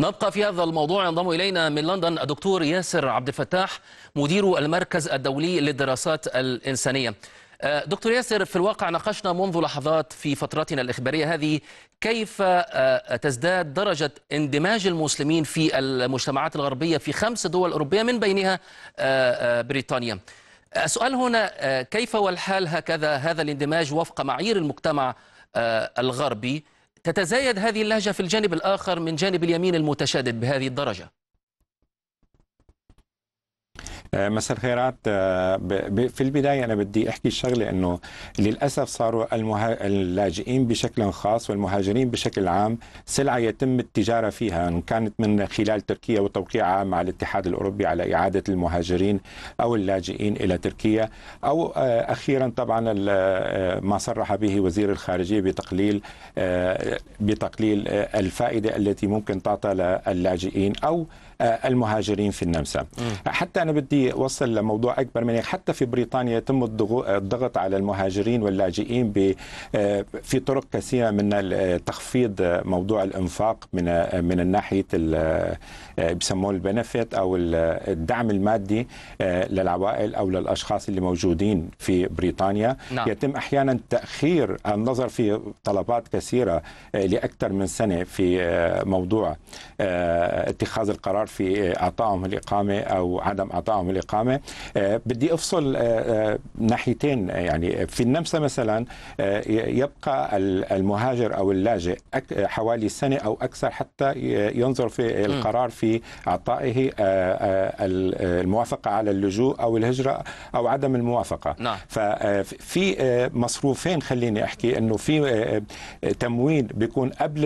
نبقى في هذا الموضوع ينضم إلينا من لندن الدكتور ياسر عبد الفتاح مدير المركز الدولي للدراسات الإنسانية آه، دكتور ياسر في الواقع ناقشنا منذ لحظات في فترتنا الإخبارية هذه كيف آه، تزداد درجة اندماج المسلمين في المجتمعات الغربية في خمس دول أوروبية من بينها آه، بريطانيا السؤال هنا كيف والحال هكذا هذا الاندماج وفق معايير المجتمع الغربي تتزايد هذه اللهجة في الجانب الآخر من جانب اليمين المتشدد بهذه الدرجة آه، مساء الخيرات آه، في البدايه انا بدي احكي شغله انه للاسف صاروا المها... اللاجئين بشكل خاص والمهاجرين بشكل عام سلعه يتم التجاره فيها ان كانت من خلال تركيا وتوقيعها مع الاتحاد الاوروبي على اعاده المهاجرين او اللاجئين الى تركيا او آه، اخيرا طبعا ما صرح به وزير الخارجيه بتقليل بتقليل الفائده التي ممكن تعطى للاجئين او المهاجرين في النمسا حتى انا بدي بدي اوصل لموضوع اكبر من حتى في بريطانيا يتم الضغط على المهاجرين واللاجئين آه، في طرق كثيره من آه، تخفيض موضوع الانفاق من آه، من ناحيه بسموه البنفيت او الدعم المادي للعوائل او للاشخاص اللي موجودين في بريطانيا نعم. يتم احيانا تاخير النظر في طلبات كثيره لاكثر من سنه في موضوع اتخاذ القرار في اعطائهم الاقامه او عدم اعطائهم مقام الاقامه آه، بدي افصل آه، آه، ناحيتين يعني في النمسا مثلا يبقى المهاجر او اللاجئ حوالي سنه او اكثر حتى ينظر في القرار في اعطائه الموافقه على اللجوء او الهجره او عدم الموافقه نعم. ففي مصروفين خليني احكي انه في تمويل بيكون قبل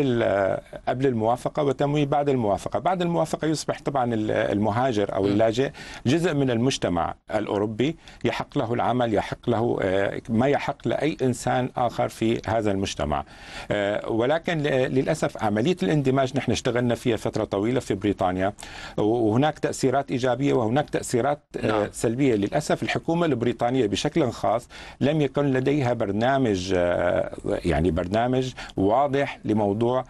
قبل الموافقه وتمويل بعد الموافقه بعد الموافقه يصبح طبعا المهاجر او اللاجئ جزء من المجتمع الأوروبي يحق له العمل يحق له آه، ما يحق لأي إنسان آخر في هذا المجتمع آه، ولكن للأسف عملية الاندماج نحن اشتغلنا فيها فترة طويلة في بريطانيا وهناك تأثيرات إيجابية وهناك تأثيرات آه، نعم. سلبية للأسف الحكومة البريطانية بشكل خاص لم يكن لديها برنامج يعني برنامج واضح لموضوع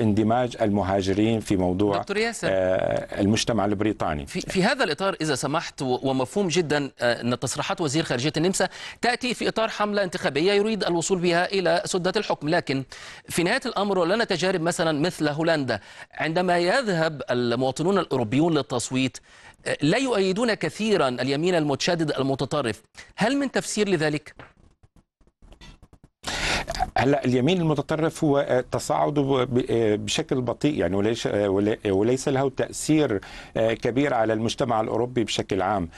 اندماج المهاجرين في موضوع دكتور ياسر المجتمع البريطاني في هذا هذا الإطار إذا سمحت ومفهوم جدا آه، أن تصريحات وزير خارجية النمسا تأتي في إطار حملة انتخابية يريد الوصول بها إلى سدة الحكم لكن في نهاية الأمر لنا تجارب مثلا مثل هولندا عندما يذهب المواطنون الأوروبيون للتصويت آه، لا يؤيدون كثيرا اليمين المتشدد المتطرف هل من تفسير لذلك؟ هلا اليمين المتطرف هو آه، تصاعده آه، بشكل بطيء يعني وليس آه، وليس له تاثير كبير على المجتمع الاوروبي بشكل عام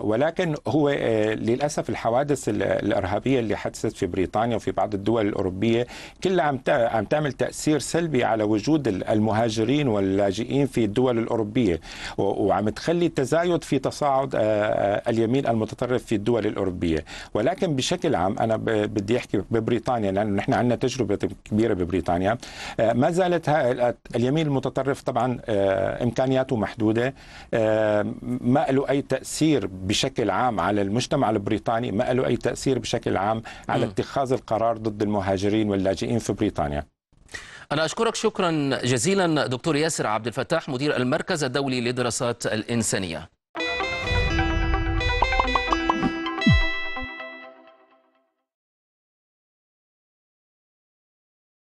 ولكن هو للاسف الحوادث الارهابيه اللي حدثت في بريطانيا وفي بعض الدول الاوروبيه كلها عم عم تعمل تاثير سلبي على وجود المهاجرين واللاجئين في الدول الاوروبيه وعم تخلي تزايد في تصاعد اليمين المتطرف في الدول الاوروبيه ولكن بشكل عام انا بدي احكي ببريطانيا لانه احنا عندنا تجربه كبيره ببريطانيا آه، ما زالت اليمين المتطرف طبعا آه، امكانياته محدوده آه، ما له اي تاثير بشكل عام على المجتمع البريطاني ما له اي تاثير بشكل عام على اتخاذ القرار ضد المهاجرين واللاجئين في بريطانيا أنا أشكرك شكرا جزيلا دكتور ياسر عبد الفتاح مدير المركز الدولي للدراسات الإنسانية